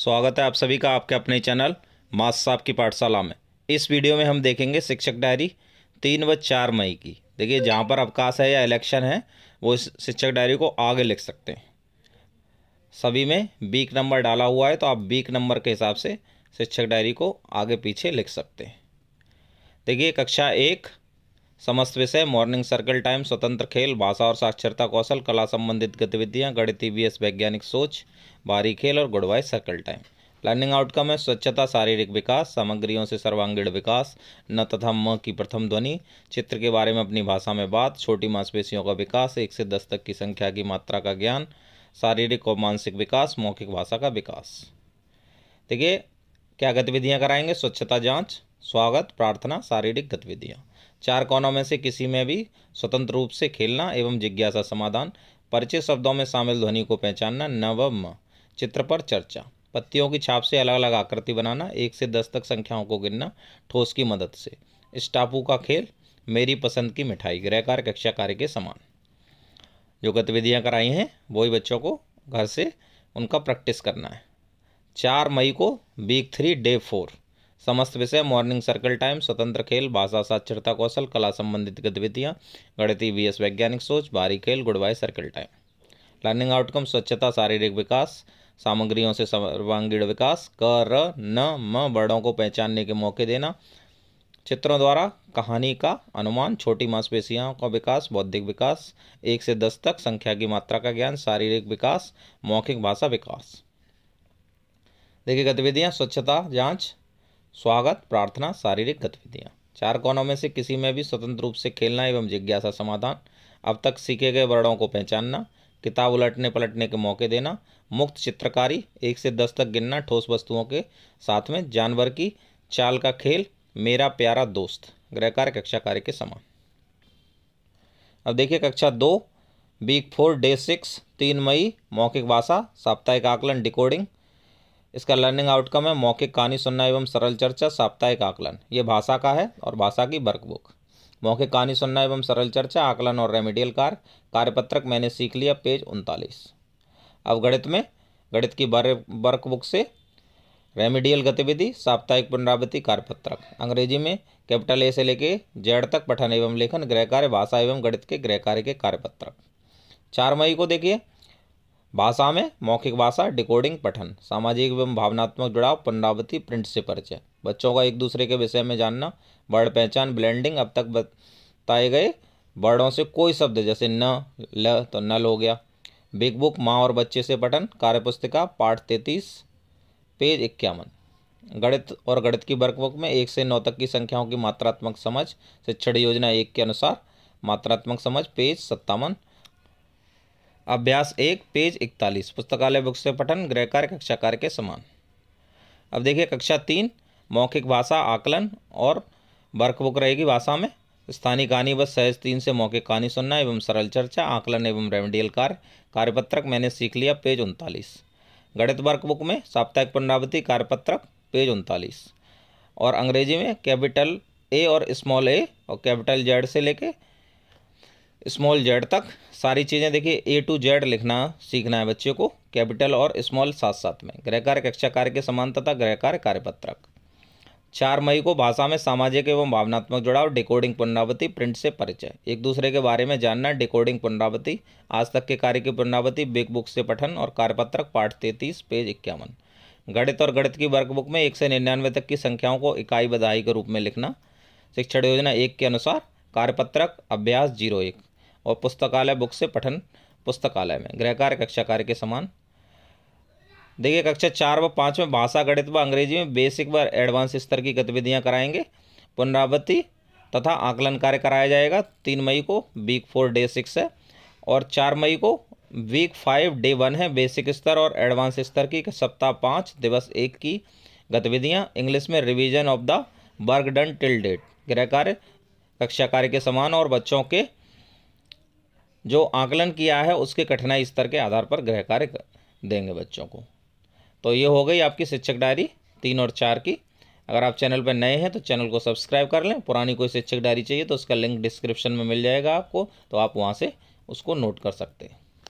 स्वागत है आप सभी का आपके अपने चैनल मास्टर साहब की पाठशाला में इस वीडियो में हम देखेंगे शिक्षक डायरी तीन व चार मई की देखिए जहाँ पर अवकाश है या इलेक्शन है वो इस शिक्षक डायरी को आगे लिख सकते हैं सभी में बीक नंबर डाला हुआ है तो आप बीक नंबर के हिसाब से शिक्षक डायरी को आगे पीछे लिख सकते हैं देखिए कक्षा एक समस्त विषय मॉर्निंग सर्कल टाइम स्वतंत्र खेल भाषा और साक्षरता कौशल कला संबंधित गतिविधियां गणितीय एस वैज्ञानिक सोच बाहरी खेल और goodbye circle time learning outcome है स्वच्छता शारीरिक विकास सामग्रियों से सर्वांगीण विकास न तथा म की प्रथम ध्वनि चित्र के बारे में अपनी भाषा में बात छोटी मांसपेशियों का विकास एक से दस तक की संख्या की मात्रा का ज्ञान शारीरिक और मानसिक विकास मौखिक भाषा का विकास देखिए क्या गतिविधियाँ कराएंगे स्वच्छता जाँच स्वागत प्रार्थना शारीरिक गतिविधियाँ चार कोनों में से किसी में भी स्वतंत्र रूप से खेलना एवं जिज्ञासा समाधान परिचय शब्दों में शामिल ध्वनि को पहचानना नवम चित्र पर चर्चा पत्तियों की छाप से अलग अलग आकृति बनाना एक से दस तक संख्याओं को गिनना ठोस की मदद से स्टापू का खेल मेरी पसंद की मिठाई गृहकार कक्षा कार्य के समान जो गतिविधियाँ कराई हैं वही बच्चों को घर से उनका प्रैक्टिस करना है चार मई को वीक थ्री डे फोर समस्त विषय मॉर्निंग सर्कल टाइम स्वतंत्र खेल भाषा साक्षरता कौशल कला संबंधित गतिविधियाँ गणितीय वी एस वैज्ञानिक सोच भारी खेल goodbye circle time learning outcome स्वच्छता शारीरिक विकास सामग्रियों से सर्वांगीण विकास क र न म बड़ों को पहचानने के मौके देना चित्रों द्वारा कहानी का अनुमान छोटी मांसपेशियों का विकास बौद्धिक विकास एक से दस तक संख्या की मात्रा का ज्ञान शारीरिक विकास मौखिक भाषा विकास देखिए गतिविधियाँ स्वच्छता जांच स्वागत प्रार्थना शारीरिक गतिविधियाँ चार कोनों में से किसी में भी स्वतंत्र रूप से खेलना एवं जिज्ञासा समाधान अब तक सीखे गए वर्णों को पहचानना किताब उलटने पलटने के मौके देना मुक्त चित्रकारी एक से दस तक गिनना ठोस वस्तुओं के साथ में जानवर की चाल का खेल मेरा प्यारा दोस्त गृह कार्य कक्षा कार्य के समान अब देखिए कक्षा दो वीक फोर डे सिक्स तीन मई मौखिक भाषा साप्ताहिक आकलन डिकोडिंग इसका लर्निंग आउटकम है मौखिक कहानी सुनना एवं सरल चर्चा साप्ताहिक आकलन ये भाषा का है और भाषा की वर्कबुक मौखिक कहानी सुनना एवं सरल चर्चा आकलन और रेमेडियल कार कार्यपत्रक मैंने सीख लिया पेज उनतालीस अब गणित में गणित की वर्कबुक से रेमेडियल गतिविधि साप्ताहिक पुनरावृत्ति कार्यपत्रक अंग्रेजी में कैपिटल ए से लेके जेड तक पठन एवं लेखन गृह कार्य भाषा एवं गणित के गृह कार्य के कार्यपत्रक चार मई को देखिए भाषा में मौखिक भाषा डिकोडिंग पठन सामाजिक एवं भावनात्मक जुड़ाव पुनरावृत्ति प्रिंट से परिचय बच्चों का एक दूसरे के विषय में जानना वर्ड पहचान ब्लेंडिंग अब तक बताए गए वर्डों से कोई शब्द जैसे न ल तो नल हो गया बिग बुक माँ और बच्चे से पठन कार्य पुस्तिका पाठ तैतीस पेज इक्यावन गणित और गणित की वर्कबुक में एक से नौ तक की संख्याओं की मात्रात्मक समझ शिक्षण योजना एक के अनुसार मात्रात्मक समझ पेज सत्तावन अभ्यास एक पेज इकतालीस पुस्तकालय बुक से पठन गृह कार्य कक्षा कार्य के समान अब देखिए कक्षा तीन मौखिक भाषा आकलन और वर्कबुक रहेगी भाषा में स्थानीय कहानी बस सहज तीन से मौखिक कहानी सुनना एवं सरल चर्चा आकलन एवं रेमेडियल कार्य कार्यपत्रक मैंने सीख लिया पेज उनतालीस गणित वर्कबुक में साप्ताहिक पुनरावृत्ति कार्यपत्रक पेज उनतालीस और अंग्रेजी में कैपिटल ए और स्मॉल ए और कैपिटल जेड से लेके स्मॉल जेड तक सारी चीज़ें देखिए ए टू जेड लिखना सीखना है बच्चे को कैपिटल और स्मॉल साथ साथ में कार्य कक्षा कार्य के समान तथा गृह कार्य कार्यपत्रक चार मई को भाषा में सामाजिक एवं भावनात्मक जुड़ाव डिकोडिंग पुनरावृत्ति प्रिंट से परिचय एक दूसरे के बारे में जानना डिकोडिंग पुनरावृत्ति आज तक के कार्य की पुनरावृत्ति बिग बुक से पठन और कार्यपत्रक पाठ तैतीस पेज इक्यावन गणित और गणित की वर्कबुक में एक से निन्यानवे तक की संख्याओं को इकाई बधाई के रूप में लिखना शिक्षण योजना एक के अनुसार कार्यपत्रक अभ्यास जीरो एक और पुस्तकालय बुक से पठन पुस्तकालय में गृह कार्य कक्षा कार्य के समान देखिए कक्षा चार व पाँच में भाषा गणित व अंग्रेजी में बेसिक व एडवांस स्तर की गतिविधियाँ कराएंगे पुनरावृत्ति तथा आकलन कार्य कराया जाएगा तीन मई को वीक फोर डे सिक्स है और चार मई को वीक फाइव डे वन है बेसिक स्तर और एडवांस स्तर की सप्ताह पाँच दिवस एक की गतिविधियाँ इंग्लिश में revision of the work done till date गृह कार्य कक्षा कार्य के समान और बच्चों के जो आकलन किया है उसके कठिनाई स्तर के आधार पर गृह कार्य देंगे बच्चों को तो ये हो गई आपकी शिक्षक डायरी तीन और चार की अगर आप चैनल पर नए हैं तो चैनल को सब्सक्राइब कर लें पुरानी कोई शिक्षक डायरी चाहिए तो उसका लिंक डिस्क्रिप्शन में मिल जाएगा आपको तो आप वहाँ से उसको नोट कर सकते हैं